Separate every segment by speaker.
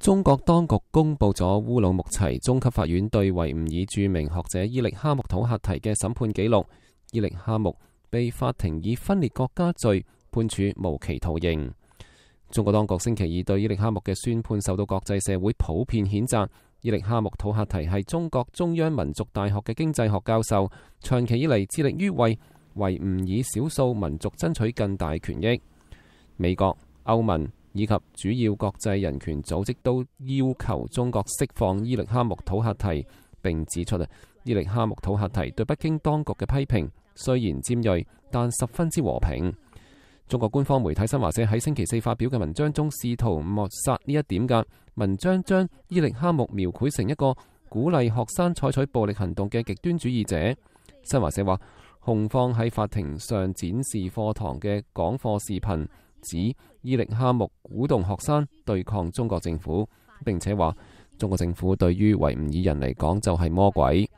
Speaker 1: 中国当局公布咗乌鲁木齐中级法院对维吾尔著名学者伊力哈木土克提嘅审判记录。伊力哈木被法庭以分裂国家罪判处无期徒刑。中国当局星期二对伊力哈木嘅宣判受到国际社会普遍谴责。伊力哈木土克提系中国中央民族大学嘅经济学教授，长期以嚟致力于为维吾尔少数民族争取更大权益。美国、欧盟。以及主要國際人權組織都要求中國釋放伊力哈木土克提，並指出啊，伊力哈木土克提對北京當局嘅批評雖然尖锐，但十分之和平。中國官方媒體新華社喺星期四發表嘅文章中試圖抹殺呢一點噶。文章將伊力哈木描繪成一個鼓勵學生採取暴力行動嘅極端主義者。新華社話，控方喺法庭上展示課堂嘅講課視頻。指伊力哈木鼓动学生对抗中国政府，并且话中国政府对于维吾尔人嚟讲就系魔鬼。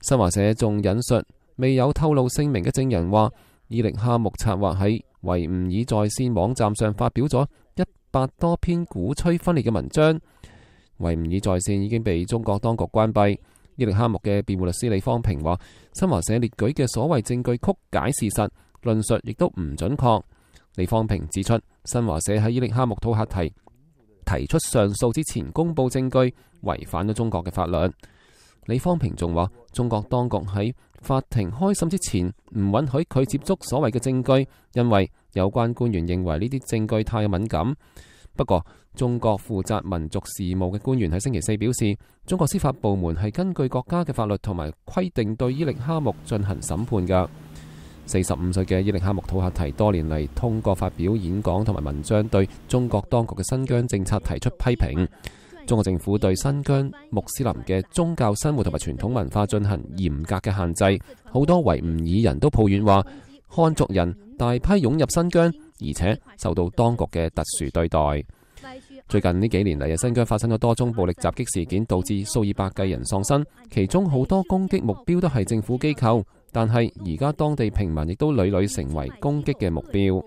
Speaker 1: 新华社仲引述未有透露姓名嘅证人话，伊力哈木策划喺维吾尔在线网站上发表咗一百多篇鼓吹分裂嘅文章。维吾尔在线已经被中国当局关闭。伊力哈木嘅辩护律师李方平话，新华社列举嘅所谓证据曲解事实，论述亦都唔准确。李方平指出，新华社喺伊力哈木土黑提提出上诉之前公布证据，违反咗中国嘅法律。李方平仲话，中国当局喺法庭开审之前唔允许佢接触所谓嘅证据，因为有关官员认为呢啲证据太敏感。不过，中国负责民族事务嘅官员喺星期四表示，中国司法部门系根据国家嘅法律同埋规定对伊力哈木进行审判嘅。四十五歲嘅伊力哈木土克提多年嚟通過發表演講同埋文章對中國當局嘅新疆政策提出批評。中國政府對新疆穆斯林嘅宗教生活同埋傳統文化進行嚴格嘅限制。好多維吾爾人都抱怨話，漢族人大批涌入新疆，而且受到當局嘅特殊對待。最近呢幾年嚟，新疆發生咗多宗暴力襲擊事件，導致數以百計人喪生，其中好多攻擊目標都係政府機構。但係，而家當地平民亦都屡屡成為攻擊嘅目標。